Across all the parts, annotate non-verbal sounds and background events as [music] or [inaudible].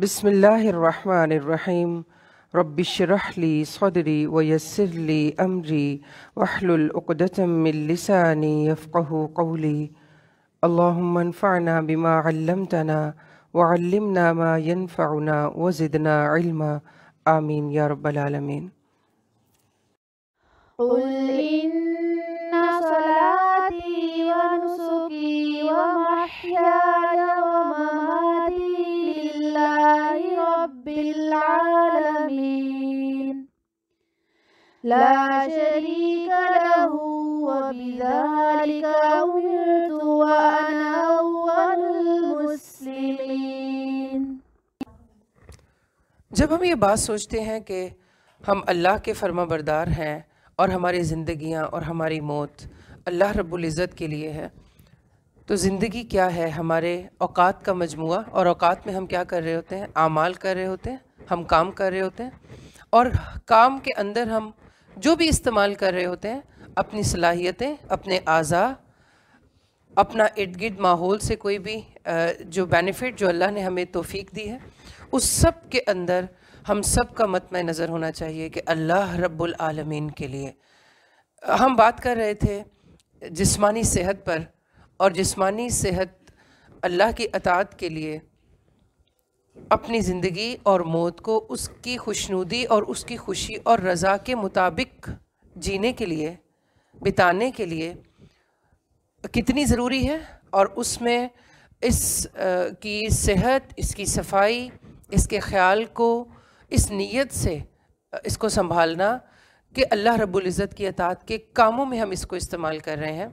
بسم الله الرحمن الرحيم رب اشرح لي صدري ويسر لي أمري واحلل عقدة من لساني يفقه قولي اللهم انفعنا بما علمتنا وعلمنا ما ينفعنا وزدنا علما آمين يا رب العالمين قل إن صلاتي ونسكي ومحياي जब हम ये बात सोचते हैं कि हम अल्लाह के फर्मा बरदार हैं और हमारी ज़िंदगियाँ और हमारी मौत अल्लाह रब्ज़त के लिए है तो ज़िंदगी क्या है हमारे औकात का मजमू और औकात में हम क्या कर रहे होते हैं आमाल कर रहे होते हैं हम काम कर रहे होते हैं और काम के अंदर हम जो भी इस्तेमाल कर रहे होते हैं अपनी सलाहियतें अपने आज़ा अपना इर्द गिर्द माहौल से कोई भी जो बेनिफिट जो अल्लाह ने हमें तोफ़ी दी है उस सब के अंदर हम सब का मतम नज़र होना चाहिए कि अल्लाह रब्बुल आलमीन के लिए हम बात कर रहे थे जिस्मानी सेहत पर और जिस्मानी सेहत अल्लाह की अतात के लिए अपनी ज़िंदगी और मौत को उसकी खुशनुदी और उसकी खुशी और रज़ा के मुताबिक जीने के लिए बिताने के लिए कितनी ज़रूरी है और उसमें इस आ, की सेहत इसकी सफाई इसके ख़्याल को इस नीयत से इसको संभालना कि अल्लाह रब्बुल इज़्ज़त की अतात के कामों में हम इसको इस्तेमाल कर रहे हैं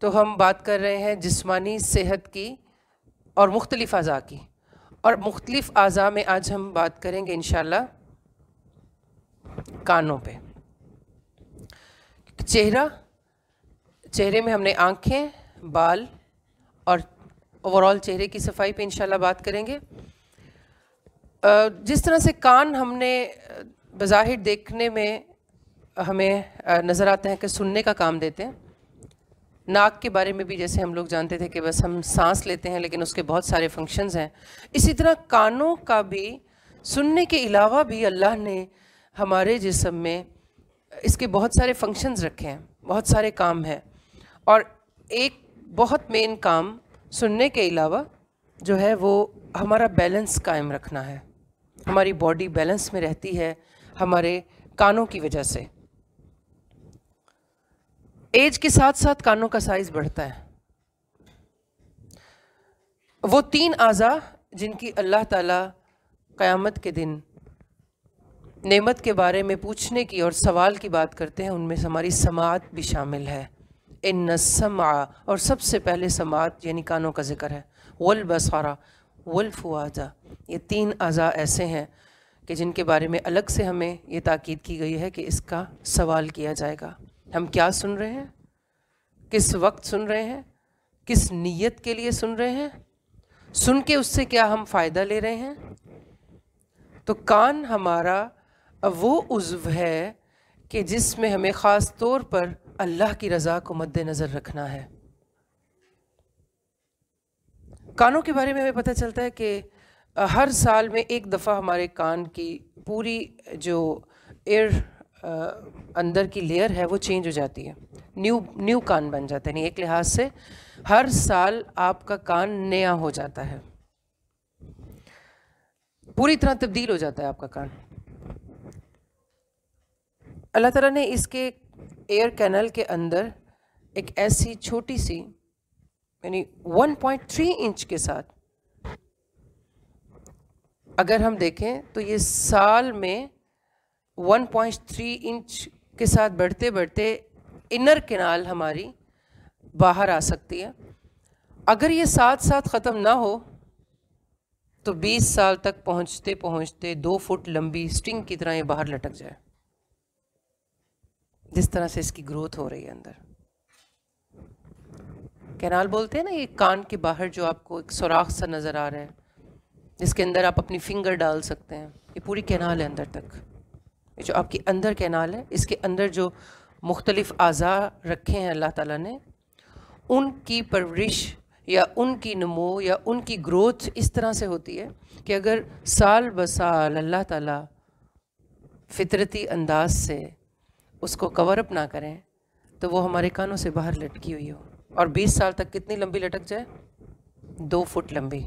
तो हम बात कर रहे हैं जिस्मानी सेहत की और मुख्तलिफ़ अज़ा की और मुख्तलिफ़ अज़ा में आज हम बात करेंगे इन कानों पे चेहरा चेहरे में हमने आँखें बाल और ओवरऑल चेहरे की सफाई पे इनशाला बात करेंगे जिस तरह से कान हमने बज़ाहिर देखने में हमें नज़र आते हैं कि सुनने का काम देते हैं नाक के बारे में भी जैसे हम लोग जानते थे कि बस हम सांस लेते हैं लेकिन उसके बहुत सारे फंक्शंस हैं इसी तरह कानों का भी सुनने के अलावा भी अल्लाह ने हमारे जिसम में इसके बहुत सारे फंक्शंस रखे हैं बहुत सारे काम हैं और एक बहुत मेन काम सुनने के अलावा जो है वो हमारा बैलेंस कायम रखना है हमारी बॉडी बैलेंस में रहती है हमारे कानों की वजह से एज के साथ साथ कानों का साइज बढ़ता है वो तीन आज़ा जिनकी अल्लाह ताला क़यामत के दिन नेमत के बारे में पूछने की और सवाल की बात करते हैं उनमें हमारी समात भी शामिल है इन समा और सबसे पहले समात यानी कानों का जिक्र है वल बसारा वल फुआजा ये तीन अज़ा ऐसे हैं कि जिनके बारे में अलग से हमें ये ताकीद की गई है कि इसका सवाल किया जाएगा हम क्या सुन रहे हैं किस वक्त सुन रहे हैं किस नीयत के लिए सुन रहे हैं सुन के उससे क्या हम फ़ायदा ले रहे हैं तो कान हमारा वो उज्व है कि जिसमें हमें ख़ास तौर पर अल्लाह की रज़ा को मद्देनजर रखना है कानों के बारे में हमें पता चलता है कि हर साल में एक दफ़ा हमारे कान की पूरी जो एयर अंदर की लेयर है वो चेंज हो जाती है न्यू न्यू कान बन जाता है एक लिहाज से हर साल आपका कान नया हो जाता है पूरी तरह तब्दील हो जाता है आपका कान अल्लाह तला ने इसके एयर कैनल के अंदर एक ऐसी छोटी सी यानी 1.3 इंच के साथ अगर हम देखें तो ये साल में 1.3 इंच के साथ बढ़ते बढ़ते इनर कैनाल हमारी बाहर आ सकती है अगर ये साथ साथ ख़त्म ना हो तो 20 साल तक पहुंचते पहुंचते दो फुट लंबी स्ट्रिंग की तरह ये बाहर लटक जाए जिस तरह से इसकी ग्रोथ हो रही है अंदर कैनाल बोलते हैं ना ये कान के बाहर जो आपको एक सुराख सा नज़र आ रहा है जिसके अंदर आप अपनी फिंगर डाल सकते हैं ये पूरी कैनाल है अंदर तक जो आपके अंदर कैनाल है इसके अंदर जो मुख्तलिफ़ अज़ा रखे हैं अल्लाह ताला ने उनकी परवरिश या उनकी नमो या उनकी ग्रोथ इस तरह से होती है कि अगर साल ब साल अल्लाह ताला फितरती अंदाज से उसको कवर अप ना करें तो वो हमारे कानों से बाहर लटकी हुई हो और 20 साल तक कितनी लंबी लटक जाए दो फुट लंबी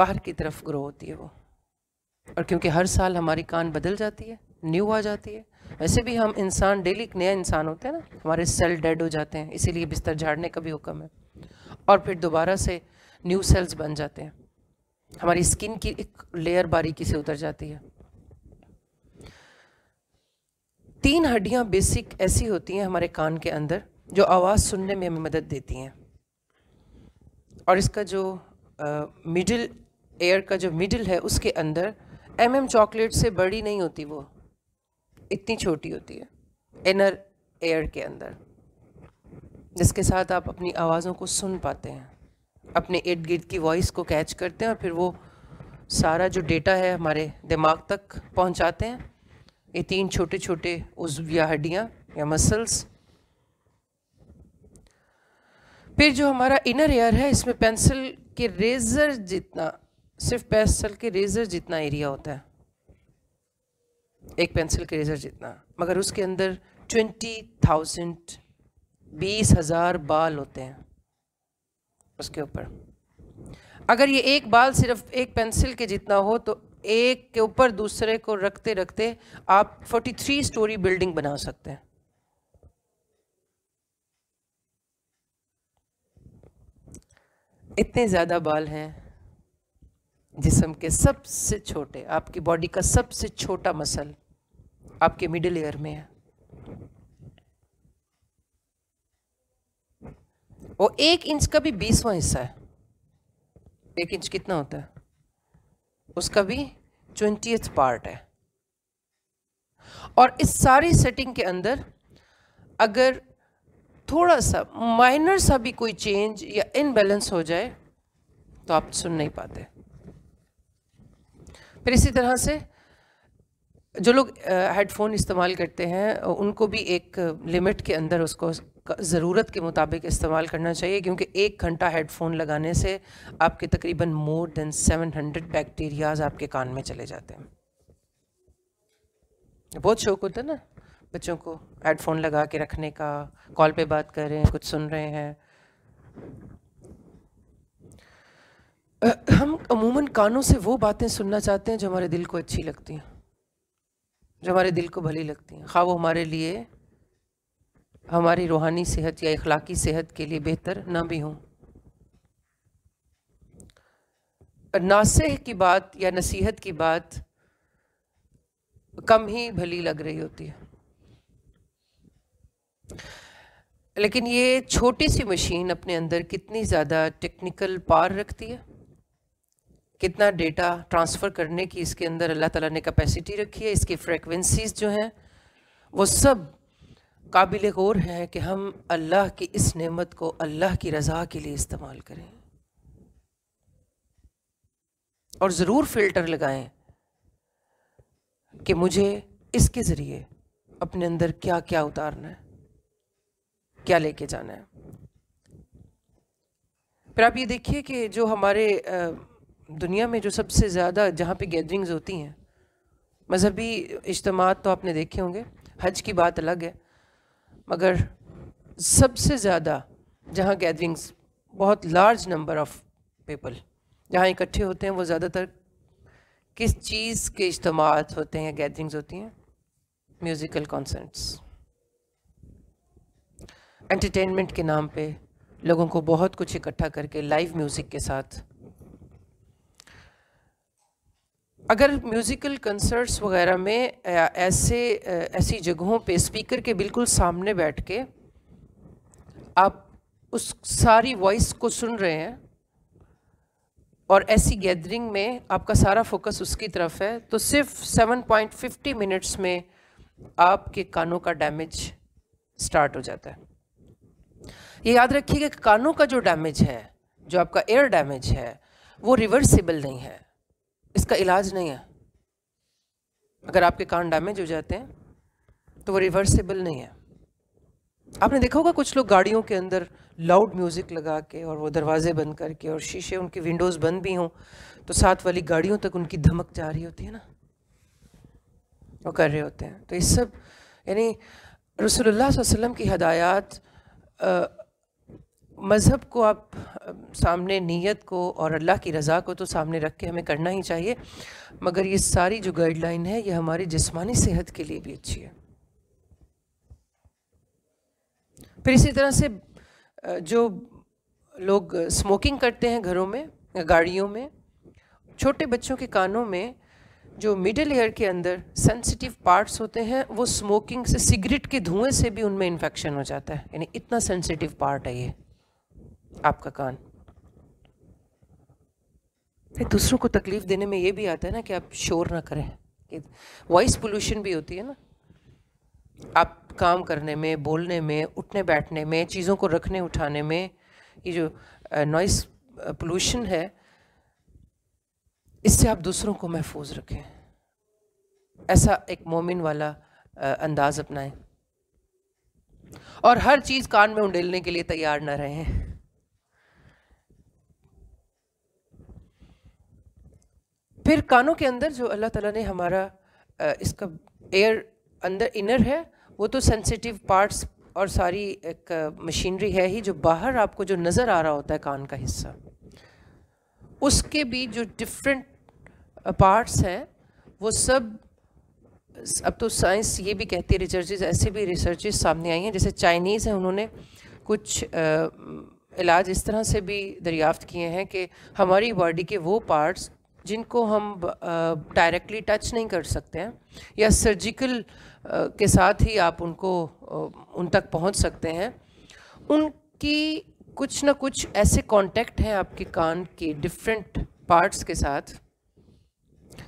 बाहर की तरफ ग्रो होती है वो और क्योंकि हर साल हमारी कान बदल जाती है न्यू आ जाती है वैसे भी हम इंसान डेली एक नया इंसान होते हैं ना हमारे सेल डेड हो जाते हैं इसीलिए बिस्तर झाड़ने का भी हुक्म है और फिर दोबारा से न्यू सेल्स बन जाते हैं हमारी स्किन की एक लेयर बारीकी से उतर जाती है तीन हड्डियां बेसिक ऐसी होती हैं हमारे कान के अंदर जो आवाज़ सुनने में हमें मदद देती हैं और इसका जो मिडिल एयर का जो मिडिल है उसके अंदर एम एम चॉकलेट से बड़ी नहीं होती वो इतनी छोटी होती है इनर एयर के अंदर जिसके साथ आप अपनी आवाज़ों को सुन पाते हैं अपने इर्द गिर्द की वॉइस को कैच करते हैं और फिर वो सारा जो डेटा है हमारे दिमाग तक पहुंचाते हैं ये तीन छोटे छोटे उज्व या हड्डियाँ या मसल्स फिर जो हमारा इनर एयर है इसमें पेंसिल के रेज़र जितना सिर्फ पेंसिल के रेज़र जितना एरिया होता है एक पेंसिल के रेज़र जितना मगर उसके अंदर ट्वेंटी थाउजेंड बीस हज़ार बाल होते हैं उसके ऊपर अगर ये एक बाल सिर्फ एक पेंसिल के जितना हो तो एक के ऊपर दूसरे को रखते रखते आप 43 स्टोरी बिल्डिंग बना सकते हैं इतने ज़्यादा बाल हैं जिसम के सबसे छोटे आपकी बॉडी का सबसे छोटा मसल आपके मिडिल ईयर में है वो एक इंच का भी बीसवा हिस्सा है एक इंच कितना होता है उसका भी ट्वेंटी पार्ट है और इस सारी सेटिंग के अंदर अगर थोड़ा सा माइनर सा भी कोई चेंज या इनबैलेंस हो जाए तो आप सुन नहीं पाते फिर इसी तरह से जो लोग हेडफोन इस्तेमाल करते हैं उनको भी एक लिमिट के अंदर उसको ज़रूरत के मुताबिक इस्तेमाल करना चाहिए क्योंकि एक घंटा हेडफोन लगाने से आपके तकरीबन मोर देन 700 बैक्टीरियाज आपके कान में चले जाते हैं बहुत शौक होता है ना बच्चों को हेडफोन लगा के रखने का कॉल पे बात कर रहे हैं कुछ सुन रहे हैं हम अमूमन कानों से वो बातें सुनना चाहते हैं जो हमारे दिल को अच्छी लगती हैं जो हमारे दिल को भली लगती हैं खा वो हमारे लिए हमारी रूहानी सेहत या इखलाकी सेहत के लिए बेहतर ना भी हों नासह की बात या नसीहत की बात कम ही भली लग रही होती है लेकिन ये छोटी सी मशीन अपने अंदर कितनी ज़्यादा टेक्निकल पार रखती है कितना डेटा ट्रांसफ़र करने की इसके अंदर अल्लाह ताला ने कैपेसिटी रखी है इसकी फ्रेक्वेंसीज़ जो हैं वो सब काबिल गौर हैं कि हम अल्लाह की इस नेमत को अल्लाह की रज़ा के लिए इस्तेमाल करें और ज़रूर फ़िल्टर लगाएं कि मुझे इसके ज़रिए अपने अंदर क्या क्या उतारना है क्या लेके जाना है फिर आप ये देखिए कि जो हमारे आ, दुनिया में जो सबसे ज़्यादा जहाँ पे गैदरिंग्स होती हैं मजहबी इज्तम तो आपने देखे होंगे हज की बात अलग है मगर सबसे ज़्यादा जहाँ गैदरिंग्स बहुत लार्ज नंबर ऑफ़ पीपल जहाँ इकट्ठे होते हैं वो ज़्यादातर किस चीज़ के इज्तम होते हैं गैदरिंग्स होती हैं म्यूज़िकल कॉन्सर्ट्स एंटरटेनमेंट के नाम पे लोगों को बहुत कुछ इकट्ठा करके लाइव म्यूज़िक के साथ अगर म्यूज़िकल कंसर्ट्स वगैरह में ऐसे ऐसी जगहों पे स्पीकर के बिल्कुल सामने बैठ के आप उस सारी वॉइस को सुन रहे हैं और ऐसी गैदरिंग में आपका सारा फोकस उसकी तरफ है तो सिर्फ 7.50 मिनट्स में आपके कानों का डैमेज स्टार्ट हो जाता है ये याद रखिए कि कानों का जो डैमेज है जो आपका एयर डैमेज है वो रिवर्सिबल नहीं है इसका इलाज नहीं है अगर आपके कान डैमेज हो जाते हैं तो वो रिवर्सिबल नहीं है आपने देखा होगा कुछ लोग गाड़ियों के अंदर लाउड म्यूज़िक लगा के और वो दरवाजे बंद करके और शीशे उनके विंडोज़ बंद भी हों तो साथ वाली गाड़ियों तक उनकी धमक जा रही होती है ना वो कर रहे होते हैं तो इस सब यानी रसोल्ला वसलम की हदायत मज़हब को आप सामने नीयत को और अल्लाह की रज़ा को तो सामने रख के हमें करना ही चाहिए मगर ये सारी जो गाइडलाइन है ये हमारी जिस्मानी सेहत के लिए भी अच्छी है फिर इसी तरह से जो लोग स्मोकिंग करते हैं घरों में गाड़ियों में छोटे बच्चों के कानों में जो मिडिल ईयर के अंदर सेंसिटिव पार्ट्स होते हैं वो स्मोकिंग से सिगरेट के धुएं से भी उनमें इन्फेक्शन हो जाता है यानी इतना सेंसिटिव पार्ट है ये आपका कान दूसरों को तकलीफ देने में ये भी आता है ना कि आप शोर ना करें वॉइस पोल्यूशन भी होती है ना आप काम करने में बोलने में उठने बैठने में चीज़ों को रखने उठाने में ये जो नॉइस पोल्यूशन है इससे आप दूसरों को महफूज रखें ऐसा एक मोमिन वाला अंदाज़ अपनाएं और हर चीज़ कान में उंडेलने के लिए तैयार ना रहें फिर कानों के अंदर जो अल्लाह ताला ने हमारा इसका एयर अंदर इनर है वो तो सेंसिटिव पार्ट्स और सारी एक मशीनरी है ही जो बाहर आपको जो नज़र आ रहा होता है कान का हिस्सा उसके भी जो डिफरेंट पार्ट्स हैं वो सब अब तो साइंस ये भी कहती है रिसर्चेज ऐसे भी रिसर्चेज सामने आई हैं जैसे चाइनीज़ हैं उन्होंने कुछ आ, इलाज इस तरह से भी दरियाफ्त किए हैं कि हमारी बॉडी के वो पार्ट्स जिनको हम डायरेक्टली टच नहीं कर सकते हैं या सर्जिकल के साथ ही आप उनको उन तक पहुंच सकते हैं उनकी कुछ ना कुछ ऐसे कांटेक्ट हैं आपके कान के डिफरेंट पार्ट्स के साथ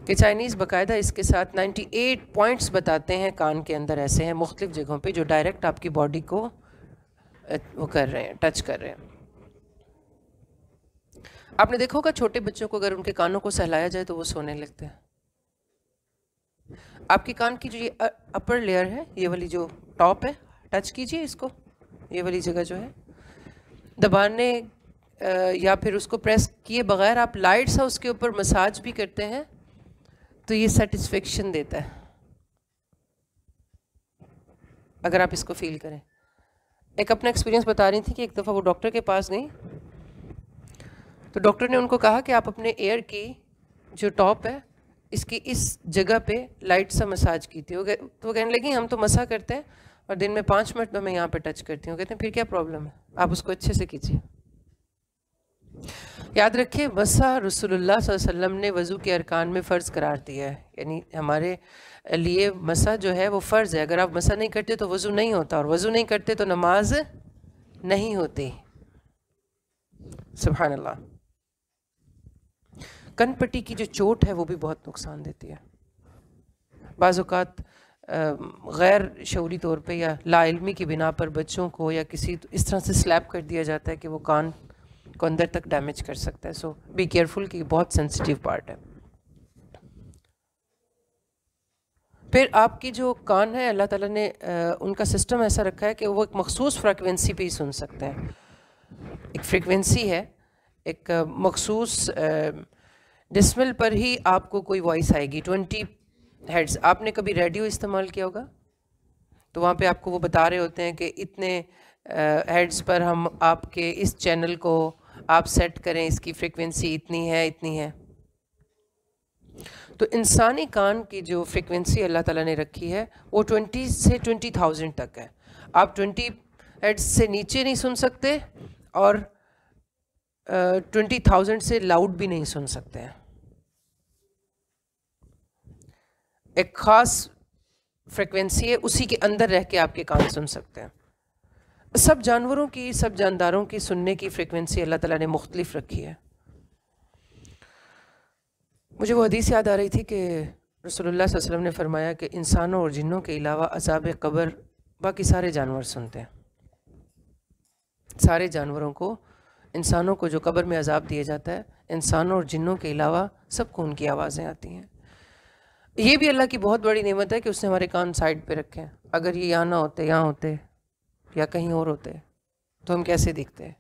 कि चाइनीज़ बाकायदा इसके साथ 98 पॉइंट्स बताते हैं कान के अंदर ऐसे हैं मुख्तलिफ़ जगहों पे जो डायरेक्ट आपकी बॉडी को वो कर रहे हैं टच कर रहे हैं आपने देखा होगा छोटे बच्चों को अगर उनके कानों को सहलाया जाए तो वो सोने लगते हैं आपके कान की जो ये अपर लेयर है ये वाली जो टॉप है टच कीजिए इसको ये वाली जगह जो है दबाने या फिर उसको प्रेस किए बगैर आप लाइट सा उसके ऊपर मसाज भी करते हैं तो ये सेटिस्फेक्शन देता है अगर आप इसको फील करें एक अपना एक्सपीरियंस बता रही थी कि एक दफ़ा वो डॉक्टर के पास गई तो डॉक्टर ने उनको कहा कि आप अपने एयर की जो टॉप है इसकी इस जगह पे लाइट सा मसाज की थी तो वो कहने लगी हम तो मसा करते हैं और दिन में पाँच मिनट में मैं यहाँ पे टच करती हूँ कहते हैं फिर क्या प्रॉब्लम है आप उसको अच्छे से कीजिए याद रखिए मसा रसोल्ला वसम ने वज़ू के अरकान में फ़र्ज़ करार दिया है यानी हमारे लिए मसा जो है वो फ़र्ज़ है अगर आप मसा नहीं करते तो वज़ू नहीं होता और वज़ू नहीं करते तो नमाज नहीं होती सुबहानल्ला कनपट्टी की जो चोट है वो भी बहुत नुकसान देती है बाज़ात गैर शौरी तौर पे या लाइलमी की बिना पर बच्चों को या किसी तो, इस तरह से स्लैप कर दिया जाता है कि वो कान को अंदर तक डैमेज कर सकता है सो बी केयरफुल कि बहुत सेंसिटिव पार्ट है फिर आपकी जो कान है अल्लाह ताला ने आ, उनका सिस्टम ऐसा रखा है कि वो एक मखसूस फ्रिक्वेंसी पे ही सुन सकते हैं एक फ्रिक्वेंसी है एक मखसूस डिसमिल पर ही आपको कोई वॉइस आएगी ट्वेंटी हेड्स आपने कभी रेडियो इस्तेमाल किया होगा तो वहाँ पे आपको वो बता रहे होते हैं कि इतने हेड्स पर हम आपके इस चैनल को आप सेट करें इसकी फ्रिक्वेंसी इतनी है इतनी है तो इंसानी कान की जो फ्रिक्वेंसी अल्लाह ताला ने रखी है वो ट्वेंटी से ट्वेंटी थाउजेंड तक है आप ट्वेंटी हेड्स से नीचे नहीं सुन सकते और ट्वेंटी थाउजेंड से लाउड भी नहीं सुन सकते हैं एक ख़ास फ्रिक्वेंसी है उसी के अंदर रह के आपके कान सुन सकते हैं सब जानवरों की सब जानदारों की सुनने की फ्रिक्वेंसी अल्लाह ताला ने मुख्तलिफ रखी है मुझे वो हदीस याद आ रही थी कि रसोल्ला वसलम ने फरमाया कि इंसानों और जिन्नों के अलावा अजाब कबर बाकी सारे जानवर सुनते हैं सारे जानवरों को इंसानों को जो कबर में अजाब दिया जाता है इंसानों और जिन्नों के अलावा सबको उनकी आवाज़ें आती हैं ये भी अल्लाह की बहुत बड़ी नेमत है कि उसने हमारे कान साइड पे रखे हैं अगर ये यहाँ ना होते यहाँ होते या कहीं और होते तो हम कैसे दिखते हैं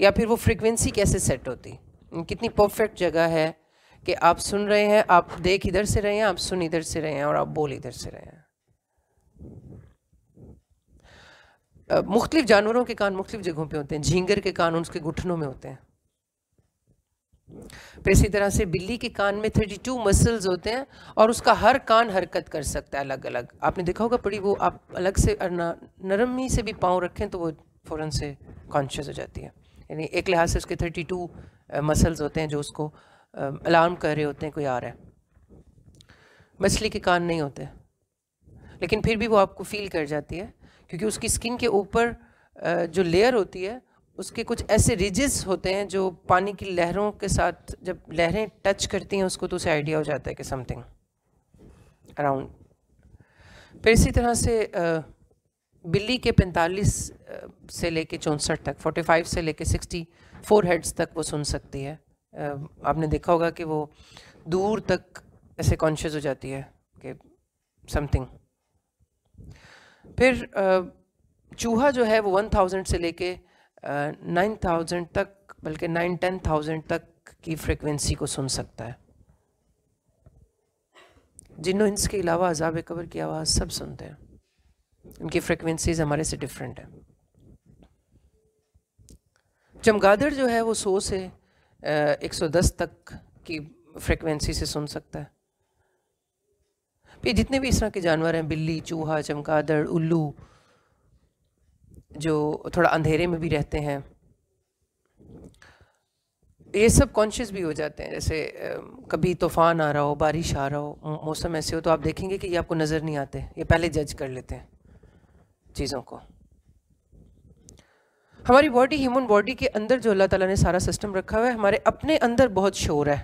या फिर वो फ्रिक्वेंसी कैसे सेट होती कितनी परफेक्ट जगह है कि आप सुन रहे हैं आप देख इधर से रहे हैं आप सुन इधर से रहे हैं और आप बोल इधर से रहे हैं मुख्तलिफ जानवरों के कान मुख्तलिफ जगहों पे होते हैं झींगर के कान उसके घुटनों में होते हैं फिर इसी तरह से बिल्ली के कान में 32 मसल्स होते हैं और उसका हर कान हरकत कर सकता है अलग अलग आपने देखा होगा पड़ी वो आप अलग से नरमी से भी पाँव रखें तो वो फ़ौरन से कॉन्शियस हो जाती है यानी एक लिहाज से उसके 32 मसल्स होते हैं जो उसको अलार्म कर रहे होते हैं कोई आ रहा है मछली के कान नहीं होते लेकिन फिर भी वो आपको फील कर जाती है क्योंकि उसकी स्किन के ऊपर जो लेयर होती है उसके कुछ ऐसे रिजेस होते हैं जो पानी की लहरों के साथ जब लहरें टच करती हैं उसको तो उसे आइडिया हो जाता है कि समथिंग अराउंड फिर इसी तरह से बिल्ली के 45 से लेके चौंसठ तक 45 से लेके 64 हेड्स तक वो सुन सकती है आपने देखा होगा कि वो दूर तक ऐसे कॉन्शियस हो जाती है कि समथिंग फिर चूहा जो है वो 1000 से लेके नाइन थाउजेंड तक बल्कि नाइन टेन थाउजेंड तक की फ्रिक्वेंसी को सुन सकता है जिन्हों इंस के अलावा अजाब कबर की आवाज़ सब सुनते हैं उनकी फ्रिक्वेंसीज हमारे से डिफरेंट है चमगादड़ जो है वो सौ से एक सौ दस तक की फ्रिक्वेंसी से सुन सकता है फिर जितने भी इस तरह के जानवर हैं बिल्ली चूहा चमगादड़ उल्लू जो थोड़ा अंधेरे में भी रहते हैं ये सब कॉन्शियस भी हो जाते हैं जैसे कभी तूफ़ान आ रहा हो बारिश आ रहा हो मौसम ऐसे हो तो आप देखेंगे कि ये आपको नज़र नहीं आते ये पहले जज कर लेते हैं चीज़ों को हमारी बॉडी ह्यूमन बॉडी के अंदर जो अल्लाह ताला ने सारा सिस्टम रखा हुआ है हमारे अपने अंदर बहुत शोर है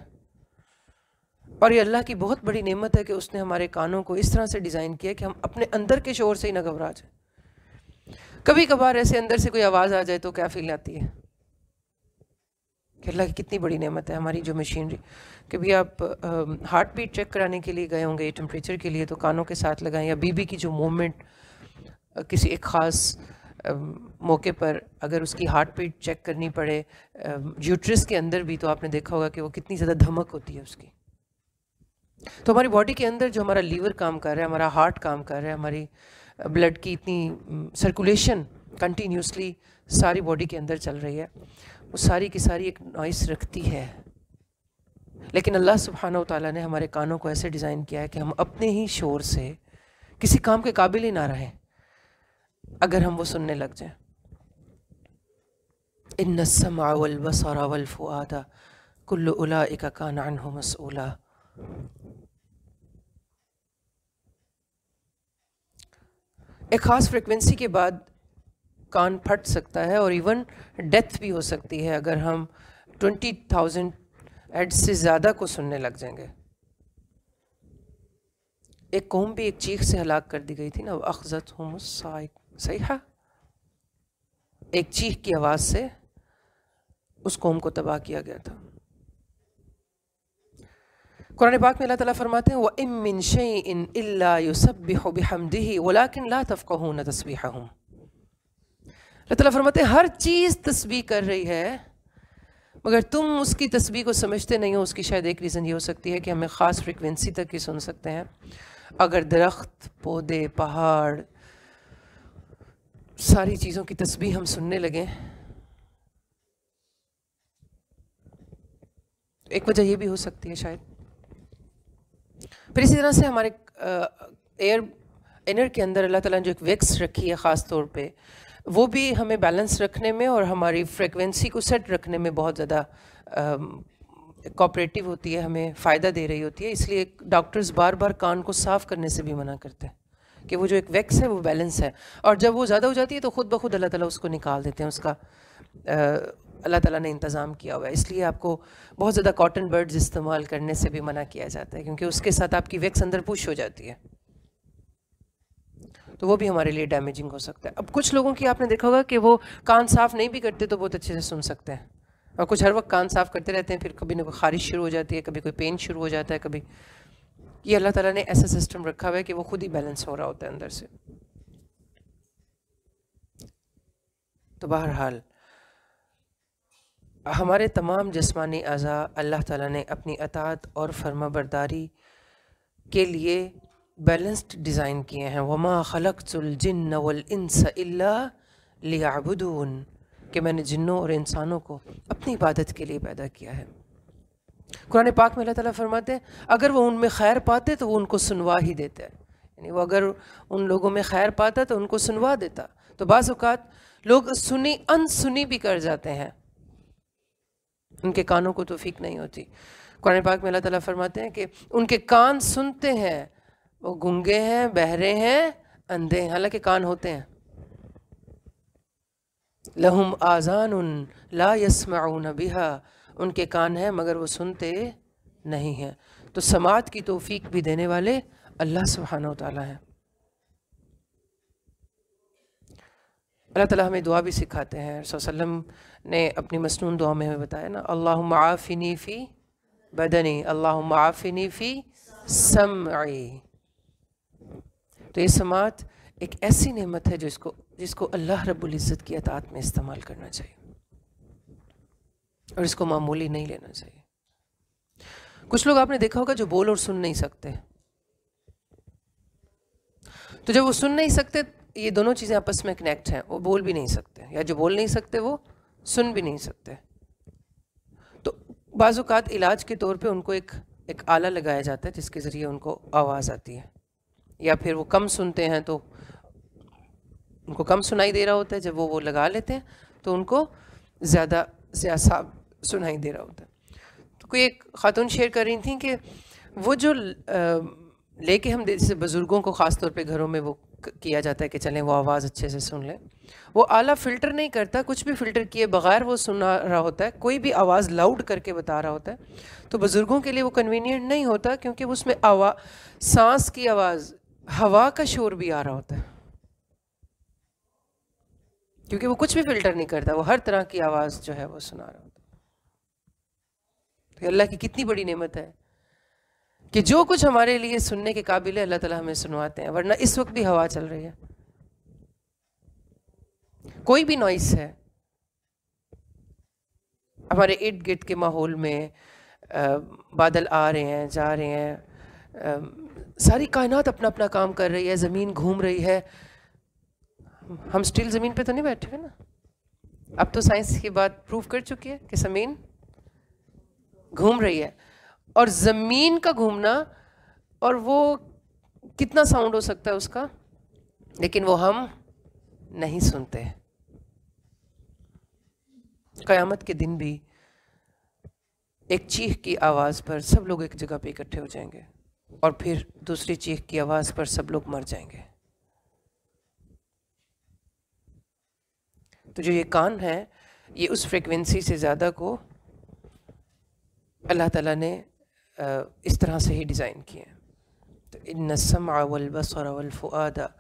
और ये अल्लाह की बहुत बड़ी नेमत है कि उसने हमारे कानों को इस तरह से डिज़ाइन किया कि हम अपने अंदर के शोर से ही ना घबरा जाए कभी कभार ऐसे अंदर से कोई आवाज़ आ जाए तो क्या फील आती है कि अल्लाह की कितनी बड़ी नेमत है हमारी जो मशीनरी कभी आप हार्ट बीट चेक कराने के लिए गए होंगे टेम्परेचर के लिए तो कानों के साथ लगाएं या बीबी की जो मूवमेंट किसी एक ख़ास मौके पर अगर उसकी हार्ट बीट चेक करनी पड़े यूट्रस के अंदर भी तो आपने देखा होगा कि वो कितनी ज़्यादा धमक होती है उसकी तो हमारी बॉडी के अंदर जो हमारा लीवर काम कर रहा है हमारा हार्ट काम कर रहा है हमारी ब्लड की इतनी सर्कुलेशन कंटिन्यूसली सारी बॉडी के अंदर चल रही है वो सारी की सारी एक नॉइस रखती है लेकिन अल्लाह सुबहाना तला ने हमारे कानों को ऐसे डिज़ाइन किया है कि हम अपने ही शोर से किसी काम के काबिल ही ना रहें अगर हम वो सुनने लग जाएं इन समावल बसरावल फ़ुआदा कुल्लू उला इका कान हो मसूला एक ख़ास फ्रिक्वेंसी के बाद कान फट सकता है और इवन डेथ भी हो सकती है अगर हम ट्वेंटी थाउजेंड एड्स से ज़्यादा को सुनने लग जाएंगे एक कौम भी एक चीख से हलाक कर दी गई थी ना अखजत हम सही है एक चीख की आवाज़ से उस कौम को तबाह किया गया था कुरान पाक में अल्लाह ताला फरमाते हैं व इमिन इन बिहमदी वलाकिन ला तफ़क़ून तस्बीहा हूँ अल्लाह ताला फरमाते हर चीज़ तस्वीर कर रही है मगर तुम उसकी तस्वीर को समझते नहीं हो उसकी शायद एक रीज़न ये हो सकती है कि हमें ख़ास फ्रिक्वेंसी तक ही सुन सकते हैं अगर दरख्त पौधे पहाड़ सारी चीज़ों की तस्वीर हम सुनने लगे एक वजह यह भी हो सकती है शायद फिर इसी तरह से हमारे एयर इनर के अंदर अल्लाह ताला ने जो एक वेक्स रखी है ख़ास तौर पे वो भी हमें बैलेंस रखने में और हमारी फ्रिक्वेंसी को सेट रखने में बहुत ज़्यादा कॉपरेटिव होती है हमें फ़ायदा दे रही होती है इसलिए डॉक्टर्स बार बार कान को साफ़ करने से भी मना करते हैं कि वो जो एक वैक्स है वो बैलेंस है और जब वो ज़्यादा हो जाती है तो ख़ुद ब खुद अल्लाह ताला उसको निकाल देते हैं उसका अल्लाह ताला ने इंतज़ाम किया हुआ है इसलिए आपको बहुत ज़्यादा कॉटन बर्ड्स इस्तेमाल करने से भी मना किया जाता है क्योंकि उसके साथ आपकी वैक्स अंदर पुश हो जाती है तो वो भी हमारे लिए डैमेजिंग हो सकता है अब कुछ लोगों की आपने देखा होगा कि वो कान साफ़ नहीं भी करते तो बहुत अच्छे से सुन सकते हैं और कुछ हर वक्त कान साफ़ करते रहते हैं फिर कभी ना कोई खारिश शुरू हो जाती है कभी कोई पेन शुरू हो जाता है कभी ये अल्लाह ताला ने ऐसा सिस्टम रखा हुआ है कि वो खुद ही बैलेंस हो रहा होता है अंदर से तो बहरहाल हमारे तमाम जस्मानी अज़ा अल्लाह ताला ने अपनी अतात और फर्माबरदारी के लिए बैलेंस्ड डिज़ाइन किए हैं वमा खलकजिन वलसाबुदून कि मैंने जिन्नों और इंसानों को अपनी इबादत के लिए पैदा किया है कुरान पाक में अल्लाह ताला फरमाते हैं अगर वो उनमें खैर पाते तो वो उनको सुनवा ही देते यानी वो अगर उन लोगों में खैर पाता तो उनको सुनवा देता तो बाज़ात लोग सुनी अनसुनी भी कर जाते हैं उनके कानों को तोफीक नहीं होती कुरान पाक में अल्लाह ताला फरमाते हैं कि उनके कान सुनते हैं वो गूंगे हैं बहरे हैं अंधे हैं हालांकि कान होते हैं लहुम आज़ान उन ला यसमाउन बिहा उनके कान हैं मगर वो सुनते नहीं हैं तो समाज की तोफीक भी देने वाले अल्लाह सुबहाना ताली हैं अल्लाह ताला हमें दुआ भी सिखाते हैं वसल्लम ने अपनी मसनून दुआ में हमें बताया ना अल्लाह आफ़िनी फ़ी बदनी अल्लाह आफ़िनी फ़ी समई तो ये समात एक ऐसी नेमत है जिसको जिसको अल्लाह रबुल्जत की अतात में इस्तेमाल करना चाहिए और इसको मामूली नहीं लेना चाहिए कुछ लोग आपने देखा होगा जो बोल और सुन नहीं सकते तो जब वो सुन नहीं सकते ये दोनों चीज़ें आपस में कनेक्ट हैं वो बोल भी नहीं सकते या जो बोल नहीं सकते वो सुन भी नहीं सकते तो बाज़ात इलाज के तौर पे उनको एक एक आला लगाया जाता है जिसके ज़रिए उनको आवाज़ आती है या फिर वो कम सुनते हैं तो उनको कम सुनाई दे रहा होता है जब वो वो लगा लेते हैं तो उनको ज़्यादा आसाब सुनाई दे रहा होता है तो कोई एक ख़ातून शेयर कर रही थी कि वो जो आ, लेके हम जैसे बुज़ुर्गों को ख़ास तौर पे घरों में वो किया जाता है कि चलें वो आवाज़ अच्छे से सुन लें वो आला फ़िल्टर नहीं करता कुछ भी फ़िल्टर किए बग़ैर वो सुना रहा होता है कोई भी आवाज़ लाउड करके बता रहा होता है तो बुज़ुर्गों के लिए वो कन्वीनियंट नहीं होता क्योंकि उसमें आवा सांस की आवाज़ हवा का शोर भी आ रहा होता है क्योंकि वो कुछ भी फ़िल्टर नहीं करता वो हर तरह की आवाज़ जो है वो सुना रहा होता है तो अल्लाह की कितनी बड़ी नमत है कि जो कुछ हमारे लिए सुनने के काबिल है अल्लाह ताला हमें सुनवाते हैं वरना इस वक्त भी हवा चल रही है कोई भी नॉइस है हमारे इर्द गिर्द के माहौल में आ, बादल आ रहे हैं जा रहे हैं आ, सारी कायनात अपना अपना काम कर रही है ज़मीन घूम रही है हम स्टिल ज़मीन पे तो नहीं बैठे हुए ना अब तो साइंस की बात प्रूव कर चुकी है कि ज़मीन घूम रही है और ज़मीन का घूमना और वो कितना साउंड हो सकता है उसका लेकिन वो हम नहीं सुनते क़यामत के दिन भी एक चीख की आवाज़ पर सब लोग एक जगह पे इकट्ठे हो जाएंगे और फिर दूसरी चीख की आवाज़ पर सब लोग मर जाएंगे तो जो ये कान है ये उस फ्रिक्वेंसी से ज़्यादा को अल्लाह ताला ने इस तरह से ही डिज़ाइन किए हैं तो इन समा वलबसर वलफ़ादा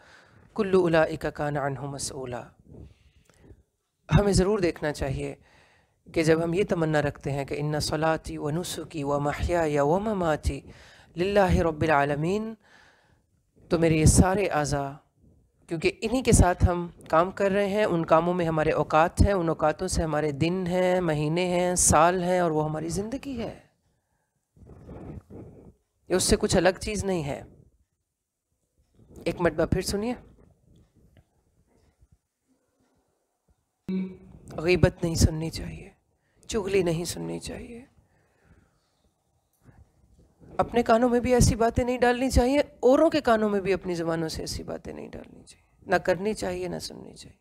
कुल्ला कान अनहु मसूला हमें ज़रूर देखना चाहिए कि जब हम ये तमन्ना रखते हैं कि इन सलाती व नुसुकी व महिया या व ममाती लाला रबालमीन तो मेरे ये सारे अज़ा क्योंकि इन्हीं के साथ हम काम कर रहे हैं उन कामों में हमारे औकात हैं उन औकातों से हमारे दिन हैं महीने हैं साल हैं और वो हमारी ज़िंदगी है ये उससे कुछ अलग चीज नहीं है एक मरतबा फिर सुनिए गीबत नहीं सुननी चाहिए चुगली नहीं सुननी चाहिए अपने कानों में भी ऐसी बातें नहीं डालनी चाहिए औरों के कानों में भी अपनी ज़बानों से ऐसी बातें नहीं डालनी चाहिए ना करनी चाहिए ना सुननी चाहिए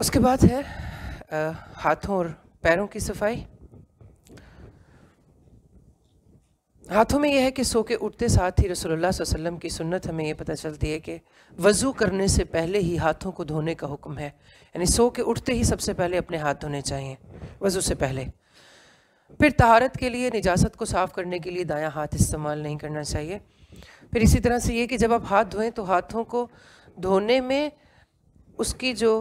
उसके बाद है आ, हाथों और पैरों की सफाई हाथों में यह है कि सो के उठते साथ ही रसोल्ला वसलम की सुन्नत हमें यह पता चलती है कि वज़ू करने से पहले ही हाथों को धोने का हुक्म है यानी सो के उठते ही सबसे पहले अपने हाथ धोने चाहिए वज़ू से पहले फिर तहारत के लिए निजात को साफ़ करने के लिए दायां हाथ इस्तेमाल नहीं करना चाहिए फिर इसी तरह से ये कि जब आप हाथ धोएं तो हाथों को धोने में उसकी जो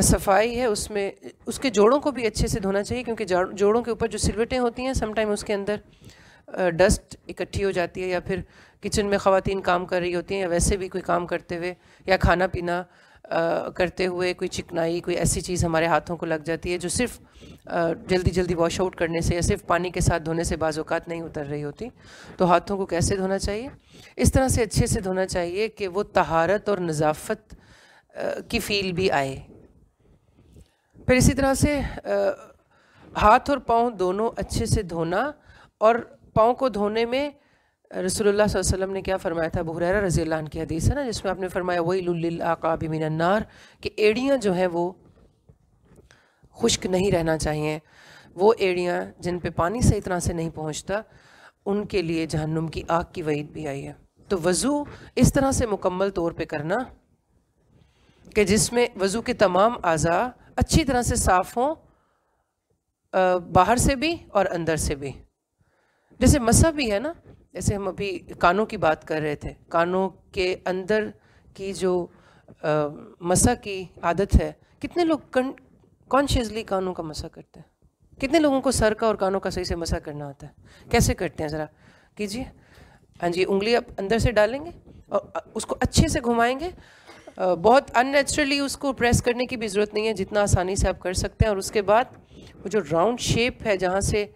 सफाई है उसमें उसके जोड़ों को भी अच्छे से धोना चाहिए क्योंकि जोड़ों के ऊपर जो सिलवटें होती हैं समटाइम उसके अंदर डस्ट इकट्ठी हो जाती है या फिर किचन में ख़वातीन काम कर रही होती हैं या वैसे भी कोई काम करते हुए या खाना पीना आ, करते हुए कोई चिकनाई कोई ऐसी चीज़ हमारे हाथों को लग जाती है जो सिर्फ आ, जल्दी जल्दी वॉश आउट करने से या सिर्फ पानी के साथ धोने से बाज़ात नहीं उतर रही होती तो हाथों को कैसे धोना चाहिए इस तरह से अच्छे से धोना चाहिए कि वो तहारत और नज़ाफत की फ़ील भी आए फिर इसी तरह से हाथ और पाँव दोनों अच्छे से धोना और पाँव को धोने में रसोल्ला वसम ने क्या फ़रमाया था बुहरा रज़ी की हदीस है ना जिसमें आपने फरमाया वही लुल्लाकाबी मीनार कि एड़ियाँ जो हैं वो खुश्क नहीं रहना चाहिए वो एड़ियाँ जिन पे पानी सही तरह से नहीं पहुँचता उनके लिए जहन्नुम की आग की वईद भी आई है तो वज़ू इस तरह से मुकम्मल तौर पर करना कि जिसमें वज़ू के तमाम अज़ा अच्छी तरह से साफ़ हों बाहर से भी और अंदर से भी जैसे मसा भी है ना जैसे हम अभी कानों की बात कर रहे थे कानों के अंदर की जो आ, मसा की आदत है कितने लोग कॉन्शियसली कानों का मसा करते हैं कितने लोगों को सर का और कानों का सही से मसा करना आता है कैसे करते हैं ज़रा कीजिए हाँ जी उंगली आप अंदर से डालेंगे और उसको अच्छे से घुमाएंगे बहुत अननेचुरली उसको प्रेस करने की भी ज़रूरत नहीं है जितना आसानी से आप कर सकते हैं और उसके बाद वो जो राउंड शेप है जहाँ से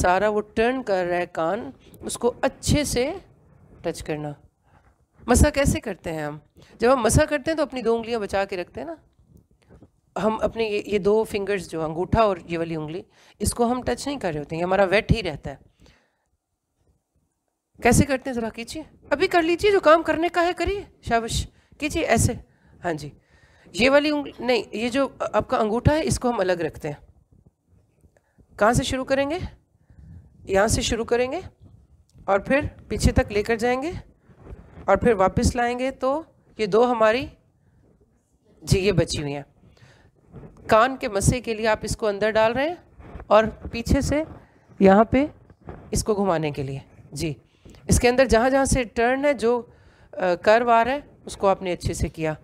सारा वो टर्न कर रहा है कान उसको अच्छे से टच करना मसा कैसे करते हैं हम जब हम मसा करते हैं तो अपनी दो उंगलियाँ बचा के रखते हैं ना हम अपने ये, ये दो फिंगर्स जो अंगूठा और ये वाली उंगली इसको हम टच नहीं कर रहे होते हैं हमारा वेट ही रहता है कैसे करते हैं ज़रा कीजिए अभी कर लीजिए जो काम करने का है करिए शाबाश कीजिए ऐसे हाँ जी ये वाली उंगली नहीं ये जो आपका अंगूठा है इसको हम अलग रखते हैं कहाँ से शुरू करेंगे यहाँ से शुरू करेंगे और फिर पीछे तक लेकर जाएंगे और फिर वापस लाएंगे तो ये दो हमारी जी ये बची हुई हैं कान के मसे के लिए आप इसको अंदर डाल रहे हैं और पीछे से यहाँ पे इसको घुमाने के लिए जी इसके अंदर जहाँ जहाँ से टर्न है जो कर्व आ रहा है उसको आपने अच्छे से किया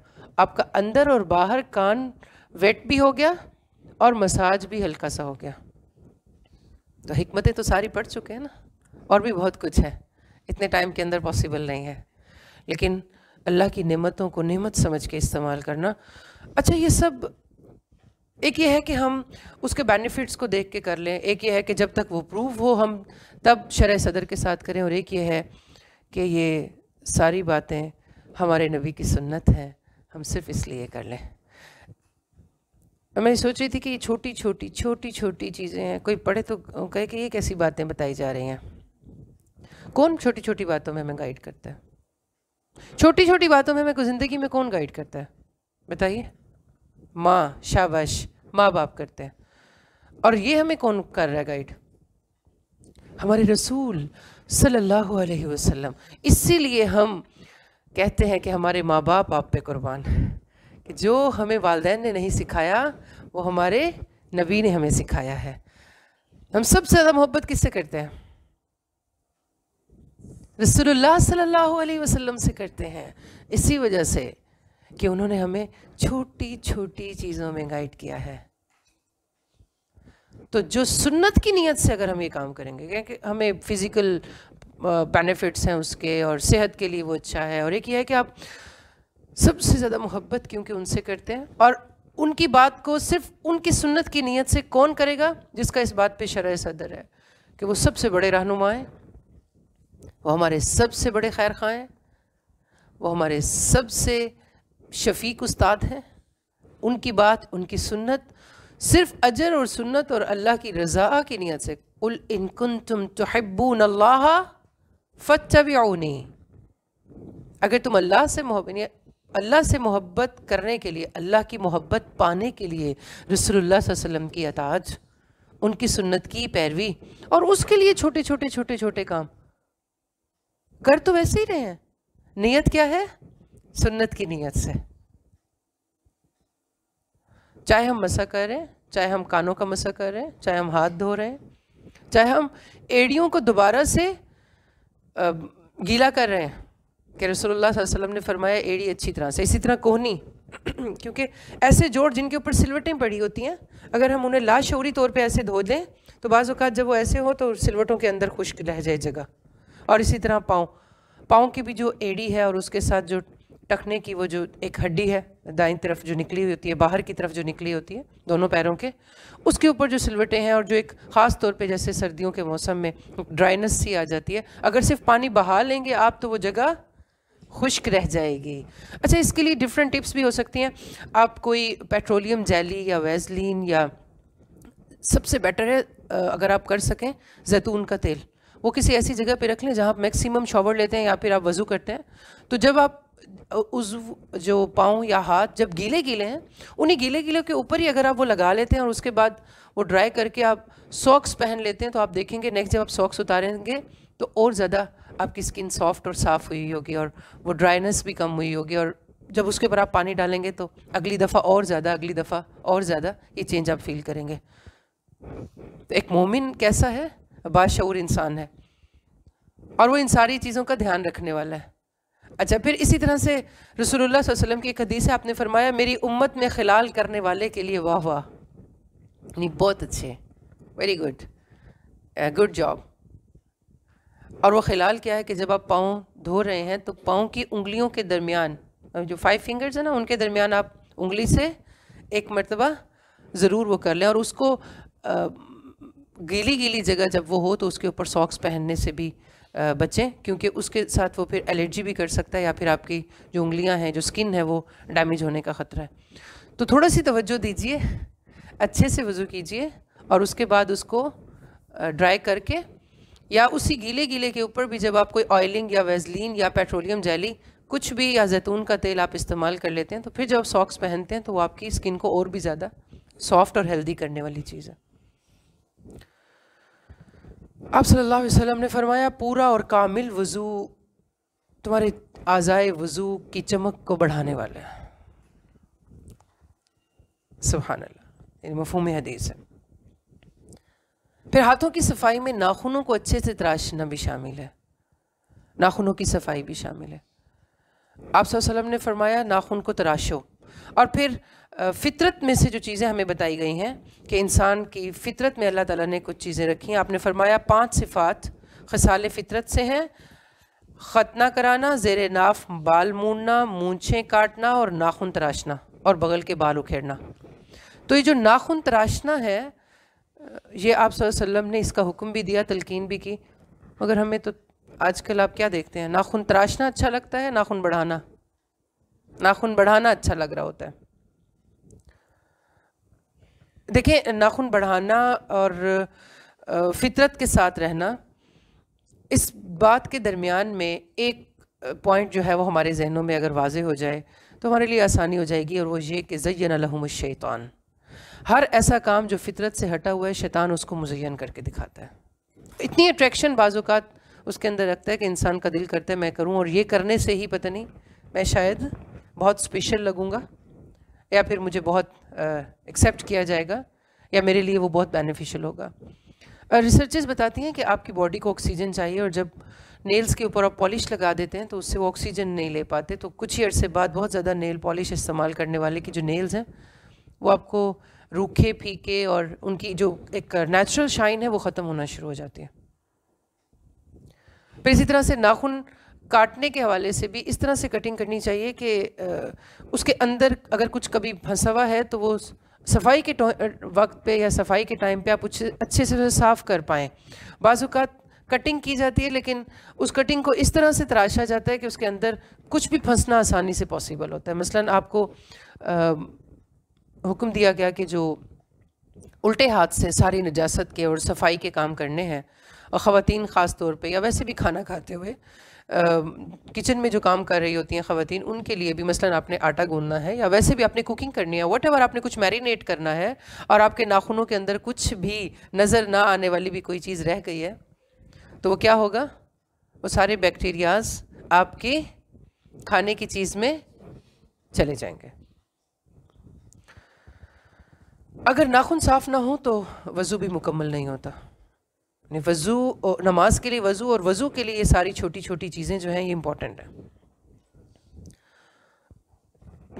आपका अंदर और बाहर कान वेट भी हो गया और मसाज भी हल्का सा हो गया तो हमतें तो सारी पढ़ चुके हैं ना और भी बहुत कुछ है इतने टाइम के अंदर पॉसिबल नहीं है लेकिन अल्लाह की नेमतों को नेमत समझ के इस्तेमाल करना अच्छा ये सब एक ये है कि हम उसके बेनिफिट्स को देख के कर लें एक ये है कि जब तक वो प्रूव हो हम तब शर सदर के साथ करें और एक ये है कि ये सारी बातें हमारे नबी की सुन्नत है हम सिर्फ इसलिए कर लें मैं सोच रही थी कि ये छोटी छोटी छोटी छोटी चीज़ें हैं कोई पढ़े तो कहे कि ये कैसी बातें बताई जा रही हैं कौन छोटी छोटी बातों में हमें गाइड करता है छोटी छोटी बातों में हमें ज़िंदगी में कौन गाइड करता है बताइए माँ शाबाश माँ बाप करते हैं और ये हमें कौन कर रहा है गाइड हमारे रसूल सल्लल्लाहु अलैहि वसल्लम इसीलिए हम कहते हैं कि हमारे माँ बाप आप पे कुर्बान कि जो हमें वालदेन ने नहीं सिखाया वो हमारे नबी ने हमें सिखाया है हम सबसे ज़्यादा मोहब्बत किससे करते हैं रसोल्ला सल्लल्लाहु अलैहि वसल्लम से करते हैं इसी वजह से कि उन्होंने हमें छोटी छोटी चीज़ों में गाइड किया है तो जो सुन्नत की नीयत से अगर हम ये काम करेंगे क्या हमें फिज़िकल बेनिफिट्स हैं उसके और सेहत के लिए वो अच्छा है और एक ये है कि आप सबसे ज़्यादा मोहब्बत क्योंकि उनसे करते हैं और उनकी बात को सिर्फ उनकी सुन्नत की नीयत से कौन करेगा जिसका इस बात पे शरय सदर है कि वो सबसे बड़े रहनुमा हैं वो हमारे सबसे बड़े खैर खां हैं वो हमारे सबसे शफीक उस्ताद हैं उनकी बात उनकी सुन्नत सिर्फ अजर और सुन्नत और अल्लाह की रज़ा की नीयत से उल इनकुन तुम तोहबून अल्लाह फ़तबी अगर तुम अल्लाह से मोहब्बत अल्लाह से मोहब्बत करने के लिए अल्लाह की मोहब्बत पाने के लिए रसोल्ला वसलम की अताज उनकी सुन्नत की पैरवी और उसके लिए छोटे छोटे छोटे छोटे काम कर तो वैसे ही रहे हैं नीयत क्या है सुन्नत की नीयत से चाहे हम मसा कर रहे हैं चाहे हम कानों का मसा कर रहे हैं चाहे हम हाथ धो रहे हैं चाहे हम एड़ियों को दोबारा से गीला कर रहे हैं कि रसोल्ला वसम ने फरमाया एड़ी अच्छी तरह से इसी तरह कोहनी [clears throat] क्योंकि ऐसे जोड़ जिनके ऊपर सिलवटें पड़ी होती हैं अगर हम उन्हें लाशौरी तौर पे ऐसे धो दें तो बाज़ात जब वो ऐसे हो तो सिलवटों के अंदर खुश्क रह जाए जगह और इसी तरह पाँव पाँव की भी जो एड़ी है और उसके साथ जो टखने की वो जो एक हड्डी है दाएं तरफ जो निकली हुई होती है बाहर की तरफ जो निकली होती है दोनों पैरों के उसके ऊपर जो सिलवटें हैं और जो एक ख़ास तौर पे जैसे सर्दियों के मौसम में ड्राइनेस सी आ जाती है अगर सिर्फ पानी बहा लेंगे आप तो वो जगह खुश्क रह जाएगी अच्छा इसके लिए डिफरेंट टिप्स भी हो सकती हैं आप कोई पेट्रोलियम जैली या वेजलिन या सबसे बेटर है अगर आप कर सकें जैतून का तेल वो किसी ऐसी जगह पे रख लें जहाँ आप मैक्सिमम शॉवर लेते हैं या फिर आप वज़ू करते हैं तो जब आप उस जो पाँव या हाथ जब गीले गीले हैं उन्हीं गीले गीले के ऊपर ही अगर आप वो लगा लेते हैं और उसके बाद वो ड्राई करके आप सॉक्स पहन लेते हैं तो आप देखेंगे नेक्स्ट जब आप सॉक्स उतारेंगे तो और ज़्यादा आपकी स्किन सॉफ्ट और साफ़ हुई होगी और वो ड्राइनेस भी कम हुई होगी और जब उसके ऊपर आप पानी डालेंगे तो अगली दफ़ा और ज़्यादा अगली दफ़ा और ज़्यादा ये चेंज आप फील करेंगे तो एक मोमिन कैसा है बाशूर इंसान है और वो इन सारी चीज़ों का ध्यान रखने वाला है अच्छा फिर इसी तरह से रसूलुल्लाह वसल्लम की एक हदीस आपने फरमाया मेरी उम्मत में खिलाल करने वाले के लिए वाह वाह नहीं बहुत अच्छे वेरी गुड गुड जॉब और वो खिलाल क्या है कि जब आप पाँव धो रहे हैं तो पाँव की उंगलियों के दरमियान जो फाइव फिंगर्स हैं ना उनके दरमियान आप उंगली से एक मरतबा ज़रूर वो कर लें और उसको आ, गीली गीली जगह जब वो हो तो उसके ऊपर सॉक्स पहनने से भी बचें क्योंकि उसके साथ वो फिर एलर्जी भी कर सकता है या फिर आपकी जो उंगलियां हैं जो स्किन है वो डैमेज होने का ख़तरा है तो थोड़ा सी तवज्जो दीजिए अच्छे से वज़ू कीजिए और उसके बाद उसको ड्राई करके या उसी गीले गीले के ऊपर भी जब आप कोई ऑयलिंग या वेजलिन या पेट्रोलियम जैली कुछ भी या जैतून का तेल आप इस्तेमाल कर लेते हैं तो फिर जब सॉक्स पहनते हैं तो वो आपकी स्किन को और भी ज़्यादा सॉफ्ट और हेल्दी करने वाली चीज़ है आप सल्लल्लाहु अलैहि वसल्लम ने फरमाया पूरा और कामिल वज़ू तुम्हारे आज़ाए वज़ू की चमक को बढ़ाने वाला है सुबहान अल्लाह मफहम हदीस है फिर हाथों की सफाई में नाखूनों को अच्छे से तराशना भी शामिल है नाखूनों की सफाई भी शामिल है आप सल्लल्लाहु अलैहि वसल्लम ने फरमाया नाखून को तराशो और फिर फितरत में से जो चीज़ें हमें बताई गई हैं कि इंसान की फितरत में अल्लाह ताला ने कुछ चीज़ें रखी हैं आपने फरमाया पांच सिफात खसाल फितरत से हैं ख़तना कराना जेर नाफ बाल मूड़ना मूछें काटना और नाखून तराशना और बगल के बाल उखेड़ना तो ये जो नाखून तराशना है ये आप वसल्लम ने इसका हुक्म भी दिया तलकिन भी की मगर हमें तो आजकल आप क्या देखते हैं नाखून तराशना अच्छा लगता है नाखून बढ़ाना नाखून बढ़ाना अच्छा लग रहा होता है देखें नाखून बढ़ाना और फितरत के साथ रहना इस बात के दरमियान में एक पॉइंट जो है वो हमारे जहनों में अगर वाज हो जाए तो हमारे लिए आसानी हो जाएगी और वो ये कि जयन शैतान हर ऐसा काम जो फितरत से हटा हुआ है शैतान उसको मुजयन करके दिखाता है इतनी अट्रैक्शन बाजूकात उसके अंदर रखता है कि इंसान का दिल करता है मैं करूँ और ये करने से ही पता नहीं मैं शायद बहुत स्पेशल लगूँगा या फिर मुझे बहुत एक्सेप्ट किया जाएगा या मेरे लिए वो बहुत बेनिफिशियल होगा रिसर्चेस बताती हैं कि आपकी बॉडी को ऑक्सीजन चाहिए और जब नेल्स के ऊपर आप पॉलिश लगा देते हैं तो उससे वो ऑक्सीजन नहीं ले पाते तो कुछ ही अर्से बाद बहुत ज़्यादा नेल पॉलिश इस्तेमाल करने वाले की जो नेल्स हैं वो आपको रूखे फीके और उनकी जो एक नेचुरल शाइन है वो ख़त्म होना शुरू हो जाती है फिर इसी तरह से नाखून काटने के हवाले से भी इस तरह से कटिंग करनी चाहिए कि उसके अंदर अगर कुछ कभी फंसा हुआ है तो वो सफाई के वक्त पे या सफाई के टाइम पे आप कुछ अच्छे से उसे साफ़ कर पाएँ बाजूकात कटिंग की जाती है लेकिन उस कटिंग को इस तरह से तराशा जाता है कि उसके अंदर कुछ भी फंसना आसानी से पॉसिबल होता है मसलन आपको हुक्म दिया गया कि जो उल्टे हाथ से सारी नजास्त के और सफाई के काम करने हैं और ख़वान ख़ास तौर पर या वैसे भी खाना खाते हुए किचन में जो काम कर रही होती हैं ख़वान उनके लिए भी मसलन आपने आटा गूंदना है या वैसे भी आपने कुकिंग करनी है वट आपने कुछ मैरिनेट करना है और आपके नाखूनों के अंदर कुछ भी नज़र ना आने वाली भी कोई चीज़ रह गई है तो वो क्या होगा वो सारे बैक्टीरियाज आपके खाने की चीज़ में चले जाएंगे अगर नाखून साफ़ ना हो तो वज़ू भी मुकम्मल नहीं होता वज़ू और नमाज के लिए वज़ू और वज़ू के लिए ये सारी छोटी छोटी चीज़ें जो हैं ये इम्पॉर्टेंट हैं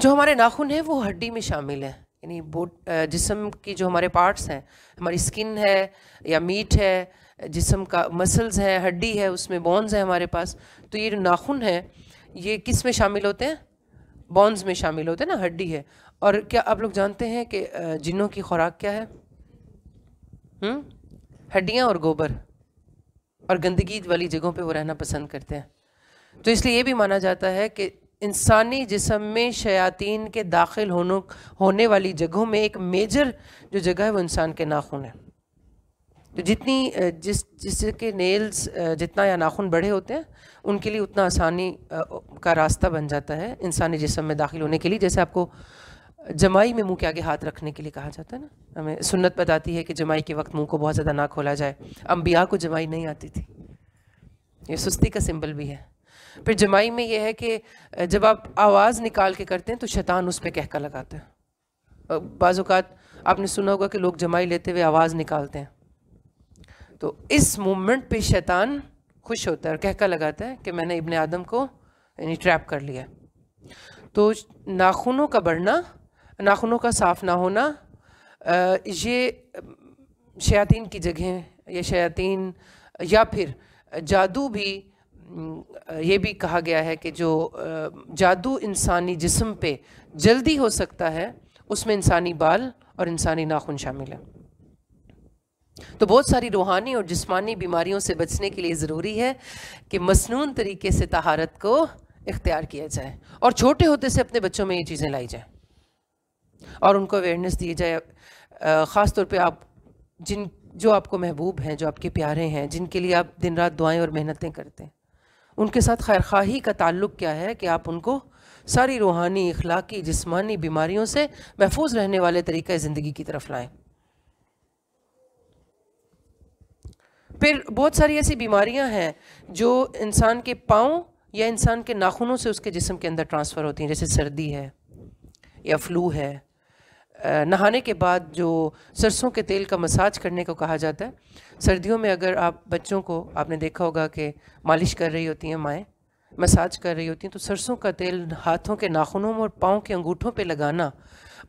जो हमारे नाखून हैं वो हड्डी में शामिल हैं यानी बोट जिसम की जो हमारे पार्ट्स हैं हमारी स्किन है या मीट है जिसम का मसल्स हैं हड्डी है उसमें बॉन्स हैं हमारे पास तो ये नाखून है ये किस में शामिल होते हैं बॉन्स में शामिल होते हैं ना हड्डी है और क्या आप लोग जानते हैं कि जिन्हों की खुराक क्या है हुँ? हड्डियाँ और गोबर और गंदगी वाली जगहों पे वो रहना पसंद करते हैं तो इसलिए ये भी माना जाता है कि इंसानी जिसम में शयातीन के दाखिल होने होने वाली जगहों में एक मेजर जो जगह है वो इंसान के नाखून है तो जितनी जिस जिसके नेल्स जितना या नाखून बड़े होते हैं उनके लिए उतना आसानी का रास्ता बन जाता है इंसानी जिसम में दाखिल होने के लिए जैसे आपको जमाई में मुंह के आगे हाथ रखने के लिए कहा जाता है ना हमें सुन्नत बताती है कि जमाई के वक्त मुंह को बहुत ज़्यादा ना खोला जाए अम्बिया को जमाई नहीं आती थी ये सुस्ती का सिंबल भी है फिर जमाई में यह है कि जब आप आवाज़ निकाल के करते हैं तो शैतान उस पर कहका लगाता है बाज़ात आपने सुना होगा कि लोग जमाई लेते हुए आवाज़ निकालते हैं तो इस मूवमेंट पे शैतान खुश होता है और कहका लगाता है कि मैंने इबन आदम को यानी ट्रैप कर लिया तो नाखूनों का बढ़ना नाखूनों का साफ ना होना ये शयातीन की जगह ये शयातीन या फिर जादू भी ये भी कहा गया है कि जो जादू इंसानी जिस्म पे जल्दी हो सकता है उसमें इंसानी बाल और इंसानी नाखून शामिल है तो बहुत सारी रूहानी और जिस्मानी बीमारियों से बचने के लिए ज़रूरी है कि मसनून तरीके से तहारत को इख्तियार किया जाए और छोटे होते से अपने बच्चों में ये चीज़ें लाई जाएँ और उनको अवेयरनेस दी जाए ख़ास तौर पे आप जिन जो आपको महबूब हैं जो आपके प्यारे हैं जिनके लिए आप दिन रात दुआएं और मेहनतें करते हैं उनके साथ खाही का ताल्लुक़ क्या है कि आप उनको सारी रूहानी अखलाकी जिस्मानी बीमारियों से महफूज रहने वाले तरीक़े ज़िंदगी की तरफ लाएं फिर बहुत सारी ऐसी बीमारियां हैं जो इंसान के पाँव या इंसान के नाखूनों से उसके जिसम के अंदर ट्रांसफ़र होती हैं जैसे सर्दी है या फ्लू है नहाने के बाद जो सरसों के तेल का मसाज करने को कहा जाता है सर्दियों में अगर आप बच्चों को आपने देखा होगा कि मालिश कर रही होती हैं माएँ मसाज कर रही होती हैं तो सरसों का तेल हाथों के नाखूनों और पाँव के अंगूठों पर लगाना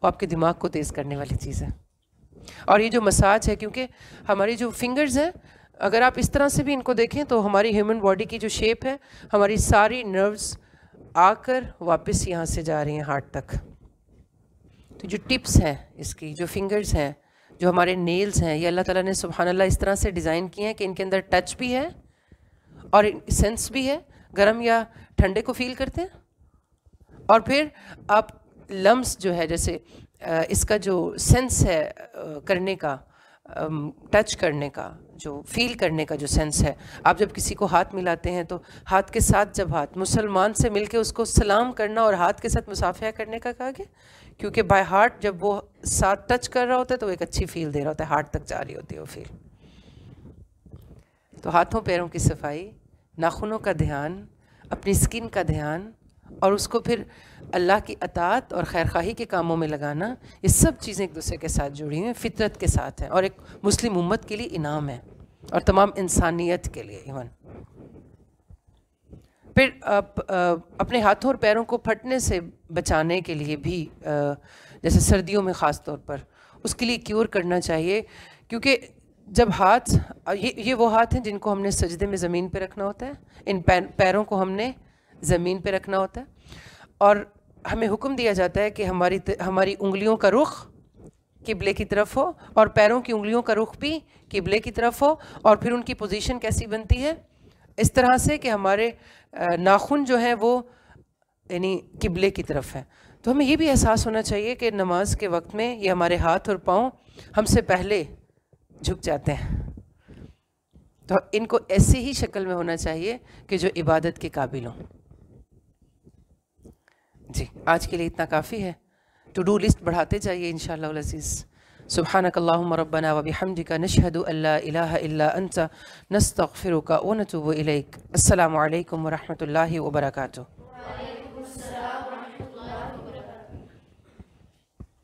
आपके दिमाग को तेज़ करने वाली चीज़ है और ये जो मसाज है क्योंकि हमारी जो फिंगर्स हैं अगर आप इस तरह से भी इनको देखें तो हमारी ह्यूमन बॉडी की जो शेप है हमारी सारी नर्व्स आकर वापस यहाँ से जा रही हैं हार्ट तक कि जो टिप्स हैं इसकी जो फिंगर्स हैं जो हमारे नेल्स हैं ये अल्लाह ताला ने सुबहानल्ला इस तरह से डिज़ाइन किए हैं कि इनके अंदर टच भी है और सेंस भी है गर्म या ठंडे को फील करते हैं और फिर आप लम्स जो है जैसे इसका जो सेंस है करने का टच करने का जो फील करने का जो सेंस है आप जब किसी को हाथ मिलाते हैं तो हाथ के साथ जब हाथ मुसलमान से मिलके उसको सलाम करना और हाथ के साथ मुसाफिया करने का कहा गया क्योंकि बाय हार्ट जब वो साथ टच कर रहा होता है तो एक अच्छी फील दे रहा होता है हार्ट तक जा रही होती है वो फील तो हाथों पैरों की सफाई नाखूनों का ध्यान अपनी स्किन का ध्यान और उसको फिर अल्लाह की अतात और खैर खाही के कामों में लगाना ये सब चीज़ें एक दूसरे के साथ जुड़ी हुई हैं फितरत के साथ हैं और एक मुस्लिम उम्मत के लिए इनाम है और तमाम इंसानियत के लिए इवन फिर अपने हाथों और पैरों को फटने से बचाने के लिए भी जैसे सर्दियों में ख़ास तौर पर उसके लिए क्योर करना चाहिए क्योंकि जब हाथ ये ये वो हाथ हैं जिनको हमने सजदे में ज़मीन पर रखना होता है इन पैरों को हमने ज़मीन पर रखना होता है और हमें हुक्म दिया जाता है कि हमारी हमारी उंगलियों का रुख किबले की तरफ हो और पैरों की उंगलियों का रुख भी किबले की तरफ हो और फिर उनकी पोजीशन कैसी बनती है इस तरह से कि हमारे नाखून जो हैं वो यानी किबले की तरफ हैं तो हमें ये भी एहसास होना चाहिए कि नमाज के वक्त में ये हमारे हाथ और पाँव हमसे पहले झुक जाते हैं तो इनको ऐसी ही शक्ल में होना चाहिए कि जो इबादत के काबिल हों जी आज के लिए इतना काफ़ी है टू डू लिस्ट बढ़ाते जाइए इन शजीज़ سبحانك اللهم ربنا وبحمدك نشهد أن لا إله إلا أنت نستغفرك ونتوب إليك السلام عليكم ورحمة الله وبركاته